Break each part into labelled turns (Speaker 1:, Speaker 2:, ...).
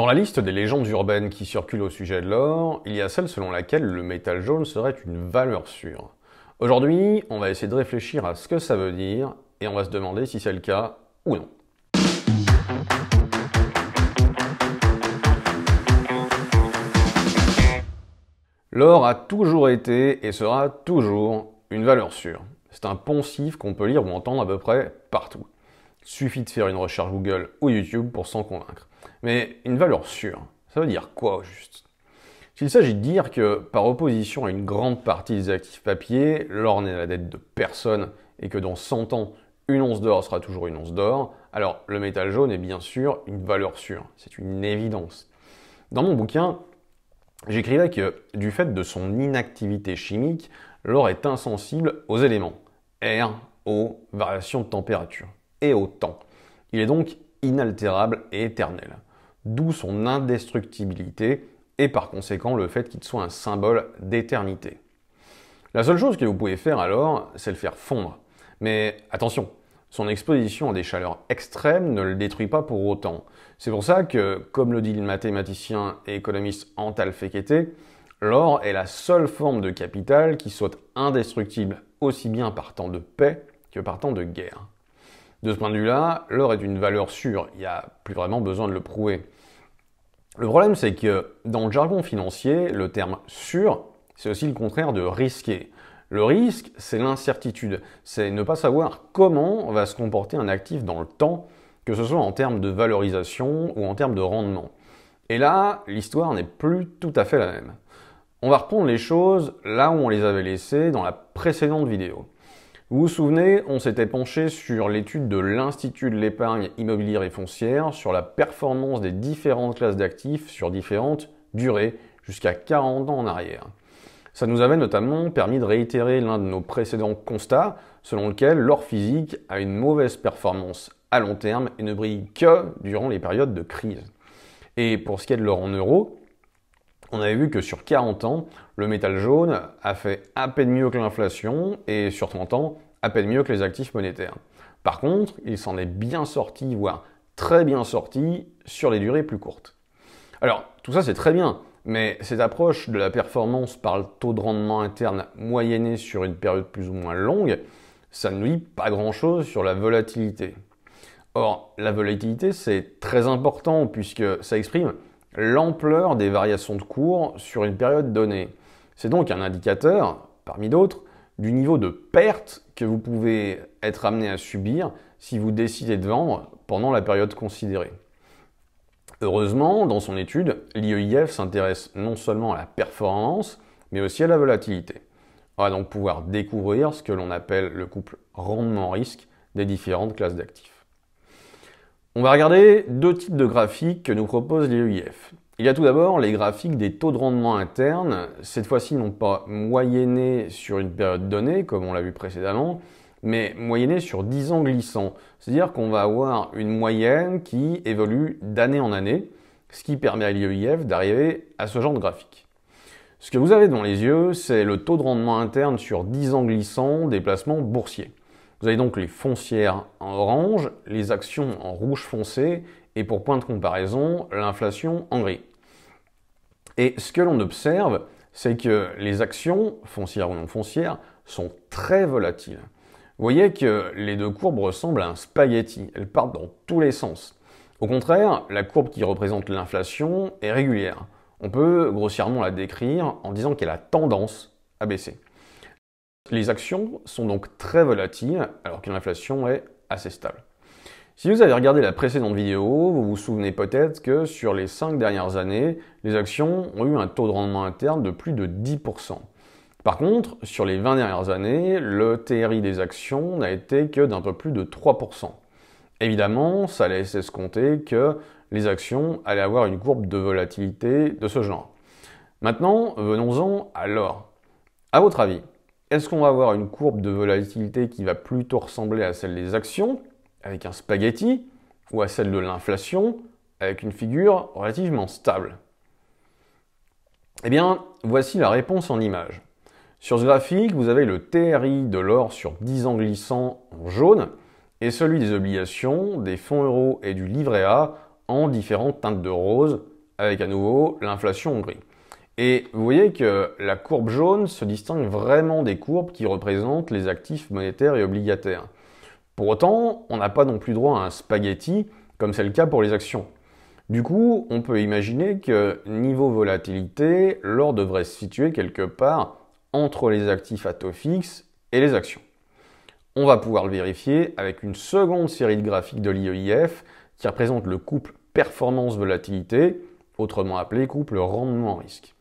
Speaker 1: Dans la liste des légendes urbaines qui circulent au sujet de l'or, il y a celle selon laquelle le métal jaune serait une valeur sûre. Aujourd'hui, on va essayer de réfléchir à ce que ça veut dire et on va se demander si c'est le cas ou non. L'or a toujours été et sera toujours une valeur sûre. C'est un poncif qu'on peut lire ou entendre à peu près partout. Suffit de faire une recherche Google ou YouTube pour s'en convaincre. Mais une valeur sûre, ça veut dire quoi au juste S'il s'agit de dire que, par opposition à une grande partie des actifs papiers, l'or n'est la dette de personne et que dans 100 ans, une once d'or sera toujours une once d'or, alors le métal jaune est bien sûr une valeur sûre, c'est une évidence. Dans mon bouquin, j'écrivais que, du fait de son inactivité chimique, l'or est insensible aux éléments, air, eau, variation de température et au temps. Il est donc inaltérable et éternel, d'où son indestructibilité et par conséquent le fait qu'il soit un symbole d'éternité. La seule chose que vous pouvez faire alors, c'est le faire fondre. Mais attention, son exposition à des chaleurs extrêmes ne le détruit pas pour autant. C'est pour ça que, comme le dit le mathématicien et économiste Antal Fekete, l'or est la seule forme de capital qui soit indestructible aussi bien par temps de paix que par temps de guerre. De ce point de vue-là, l'or est une valeur sûre, il n'y a plus vraiment besoin de le prouver. Le problème, c'est que dans le jargon financier, le terme sûr, c'est aussi le contraire de risqué. Le risque, c'est l'incertitude, c'est ne pas savoir comment va se comporter un actif dans le temps, que ce soit en termes de valorisation ou en termes de rendement. Et là, l'histoire n'est plus tout à fait la même. On va reprendre les choses là où on les avait laissées dans la précédente vidéo. Vous vous souvenez, on s'était penché sur l'étude de l'Institut de l'épargne immobilière et foncière sur la performance des différentes classes d'actifs sur différentes durées, jusqu'à 40 ans en arrière. Ça nous avait notamment permis de réitérer l'un de nos précédents constats, selon lequel l'or physique a une mauvaise performance à long terme et ne brille que durant les périodes de crise. Et pour ce qui est de l'or en euros, on avait vu que sur 40 ans, le métal jaune a fait à peine mieux que l'inflation et sur 30 ans, à peine mieux que les actifs monétaires. Par contre, il s'en est bien sorti, voire très bien sorti, sur les durées plus courtes. Alors, tout ça c'est très bien, mais cette approche de la performance par le taux de rendement interne moyenné sur une période plus ou moins longue, ça ne dit pas grand-chose sur la volatilité. Or, la volatilité, c'est très important puisque ça exprime l'ampleur des variations de cours sur une période donnée. C'est donc un indicateur, parmi d'autres, du niveau de perte que vous pouvez être amené à subir si vous décidez de vendre pendant la période considérée. Heureusement, dans son étude, l'IEIF s'intéresse non seulement à la performance, mais aussi à la volatilité. On va donc pouvoir découvrir ce que l'on appelle le couple rendement-risque des différentes classes d'actifs. On va regarder deux types de graphiques que nous propose l'IEIF. E Il y a tout d'abord les graphiques des taux de rendement interne, cette fois-ci non pas moyennés sur une période donnée, comme on l'a vu précédemment, mais moyennés sur 10 ans glissants. C'est-à-dire qu'on va avoir une moyenne qui évolue d'année en année, ce qui permet à l'IEIF d'arriver à ce genre de graphique. Ce que vous avez devant les yeux, c'est le taux de rendement interne sur 10 ans glissants des placements boursiers. Vous avez donc les foncières en orange, les actions en rouge foncé et pour point de comparaison, l'inflation en gris. Et ce que l'on observe, c'est que les actions, foncières ou non foncières, sont très volatiles. Vous voyez que les deux courbes ressemblent à un spaghetti, elles partent dans tous les sens. Au contraire, la courbe qui représente l'inflation est régulière. On peut grossièrement la décrire en disant qu'elle a tendance à baisser. Les actions sont donc très volatiles alors que l'inflation est assez stable. Si vous avez regardé la précédente vidéo, vous vous souvenez peut-être que sur les 5 dernières années, les actions ont eu un taux de rendement interne de plus de 10%. Par contre, sur les 20 dernières années, le TRI des actions n'a été que d'un peu plus de 3%. Évidemment, ça se compter que les actions allaient avoir une courbe de volatilité de ce genre. Maintenant, venons-en alors À votre avis, est-ce qu'on va avoir une courbe de volatilité qui va plutôt ressembler à celle des actions, avec un spaghetti, ou à celle de l'inflation, avec une figure relativement stable Eh bien, voici la réponse en image. Sur ce graphique, vous avez le TRI de l'or sur 10 ans glissant en jaune, et celui des obligations, des fonds euros et du livret A en différentes teintes de rose, avec à nouveau l'inflation en gris. Et vous voyez que la courbe jaune se distingue vraiment des courbes qui représentent les actifs monétaires et obligataires. Pour autant, on n'a pas non plus droit à un spaghetti, comme c'est le cas pour les actions. Du coup, on peut imaginer que niveau volatilité, l'or devrait se situer quelque part entre les actifs à taux fixe et les actions. On va pouvoir le vérifier avec une seconde série de graphiques de l'IEIF qui représente le couple performance-volatilité, autrement appelé couple rendement-risque.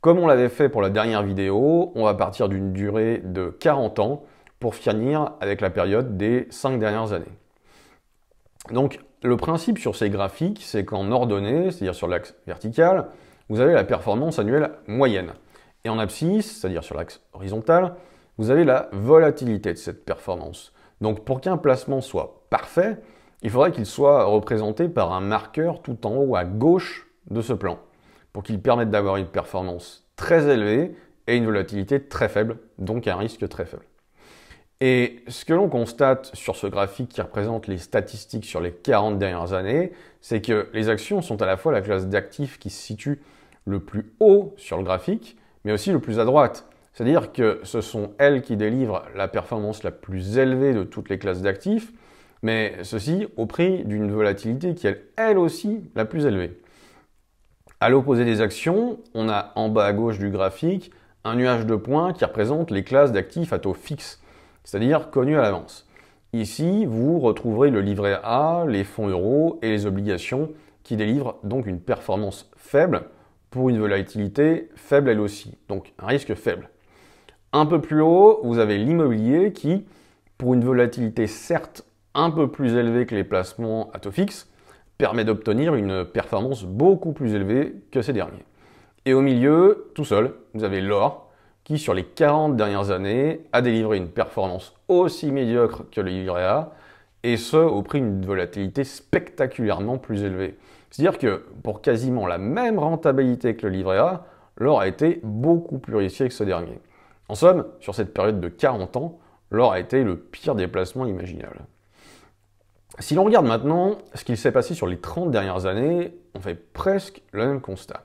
Speaker 1: Comme on l'avait fait pour la dernière vidéo, on va partir d'une durée de 40 ans pour finir avec la période des 5 dernières années. Donc le principe sur ces graphiques, c'est qu'en ordonnée, c'est-à-dire sur l'axe vertical, vous avez la performance annuelle moyenne. Et en abscisse, c'est-à-dire sur l'axe horizontal, vous avez la volatilité de cette performance. Donc pour qu'un placement soit parfait, il faudrait qu'il soit représenté par un marqueur tout en haut à gauche de ce plan pour qu'ils permettent d'avoir une performance très élevée et une volatilité très faible, donc un risque très faible. Et ce que l'on constate sur ce graphique qui représente les statistiques sur les 40 dernières années, c'est que les actions sont à la fois la classe d'actifs qui se situe le plus haut sur le graphique, mais aussi le plus à droite. C'est-à-dire que ce sont elles qui délivrent la performance la plus élevée de toutes les classes d'actifs, mais ceci au prix d'une volatilité qui est elle aussi la plus élevée. À l'opposé des actions, on a en bas à gauche du graphique un nuage de points qui représente les classes d'actifs à taux fixe, c'est-à-dire connus à l'avance. Ici, vous retrouverez le livret A, les fonds euros et les obligations qui délivrent donc une performance faible pour une volatilité faible elle aussi, donc un risque faible. Un peu plus haut, vous avez l'immobilier qui, pour une volatilité certes un peu plus élevée que les placements à taux fixe, permet d'obtenir une performance beaucoup plus élevée que ces derniers. Et au milieu, tout seul, vous avez l'or, qui sur les 40 dernières années a délivré une performance aussi médiocre que le livret A, et ce au prix d'une volatilité spectaculairement plus élevée. C'est-à-dire que pour quasiment la même rentabilité que le livret A, l'or a été beaucoup plus risqué que ce dernier. En somme, sur cette période de 40 ans, l'or a été le pire déplacement imaginable. Si l'on regarde maintenant ce qu'il s'est passé sur les 30 dernières années, on fait presque le même constat.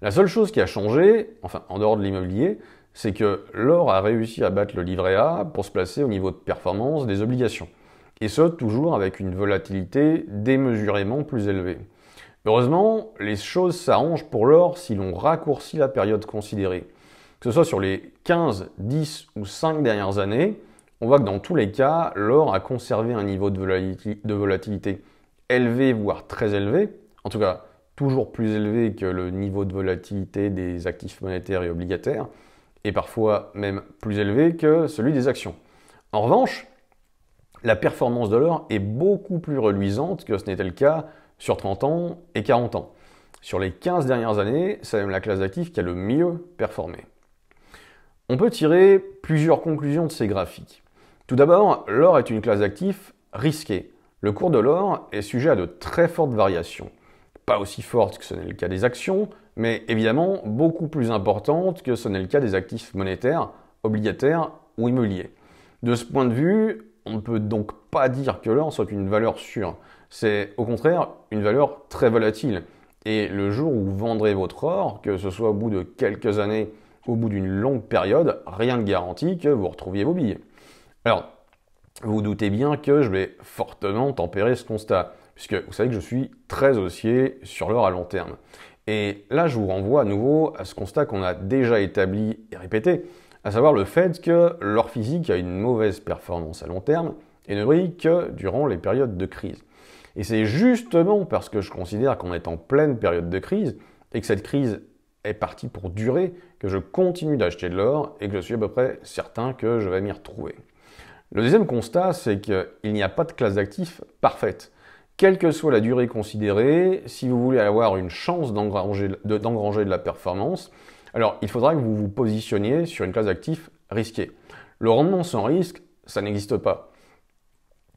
Speaker 1: La seule chose qui a changé, enfin en dehors de l'immobilier, c'est que l'or a réussi à battre le livret A pour se placer au niveau de performance des obligations. Et ce, toujours avec une volatilité démesurément plus élevée. Heureusement, les choses s'arrangent pour l'or si l'on raccourcit la période considérée. Que ce soit sur les 15, 10 ou 5 dernières années, on voit que dans tous les cas, l'or a conservé un niveau de volatilité élevé, voire très élevé, en tout cas toujours plus élevé que le niveau de volatilité des actifs monétaires et obligataires, et parfois même plus élevé que celui des actions. En revanche, la performance de l'or est beaucoup plus reluisante que ce n'était le cas sur 30 ans et 40 ans. Sur les 15 dernières années, c'est même la classe d'actifs qui a le mieux performé. On peut tirer plusieurs conclusions de ces graphiques. Tout d'abord, l'or est une classe d'actifs risquée. Le cours de l'or est sujet à de très fortes variations. Pas aussi fortes que ce n'est le cas des actions, mais évidemment beaucoup plus importantes que ce n'est le cas des actifs monétaires, obligataires ou immobiliers. De ce point de vue, on ne peut donc pas dire que l'or soit une valeur sûre. C'est au contraire une valeur très volatile. Et le jour où vous vendrez votre or, que ce soit au bout de quelques années, ou au bout d'une longue période, rien ne garantit que vous retrouviez vos billets. Alors, vous vous doutez bien que je vais fortement tempérer ce constat, puisque vous savez que je suis très haussier sur l'or à long terme. Et là, je vous renvoie à nouveau à ce constat qu'on a déjà établi et répété, à savoir le fait que l'or physique a une mauvaise performance à long terme et ne brille que durant les périodes de crise. Et c'est justement parce que je considère qu'on est en pleine période de crise et que cette crise est partie pour durer que je continue d'acheter de l'or et que je suis à peu près certain que je vais m'y retrouver. Le deuxième constat, c'est qu'il n'y a pas de classe d'actifs parfaite. Quelle que soit la durée considérée, si vous voulez avoir une chance d'engranger de, la performance, alors il faudra que vous vous positionniez sur une classe d'actifs risquée. Le rendement sans risque, ça n'existe pas.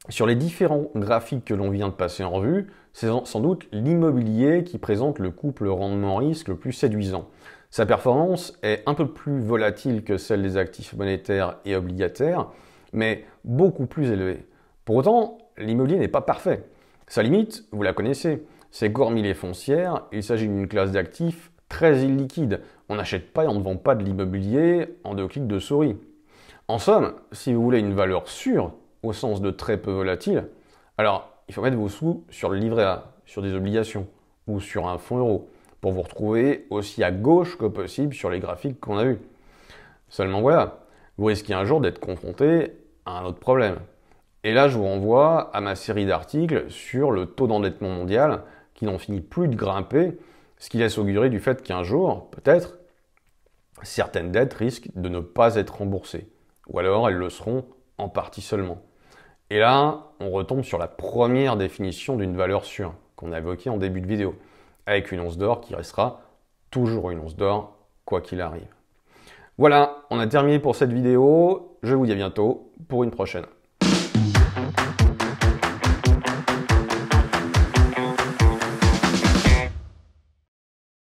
Speaker 1: Sur les différents graphiques que l'on vient de passer en revue, c'est sans doute l'immobilier qui présente le couple rendement-risque le plus séduisant. Sa performance est un peu plus volatile que celle des actifs monétaires et obligataires, mais beaucoup plus élevé. Pour autant, l'immobilier n'est pas parfait. Sa limite, vous la connaissez, c'est qu'hormis les foncières, il s'agit d'une classe d'actifs très illiquide. On n'achète pas et on ne vend pas de l'immobilier en deux clics de souris. En somme, si vous voulez une valeur sûre, au sens de très peu volatile, alors il faut mettre vos sous sur le livret A, sur des obligations ou sur un fonds euro, pour vous retrouver aussi à gauche que possible sur les graphiques qu'on a vus. Seulement voilà, vous risquez un jour d'être confronté à un autre problème. Et là, je vous renvoie à ma série d'articles sur le taux d'endettement mondial qui n'en finit plus de grimper, ce qui laisse augurer du fait qu'un jour, peut-être, certaines dettes risquent de ne pas être remboursées, ou alors elles le seront en partie seulement. Et là, on retombe sur la première définition d'une valeur sûre qu'on a évoquée en début de vidéo, avec une once d'or qui restera toujours une once d'or, quoi qu'il arrive. Voilà, on a terminé pour cette vidéo. Je vous dis à bientôt pour une prochaine.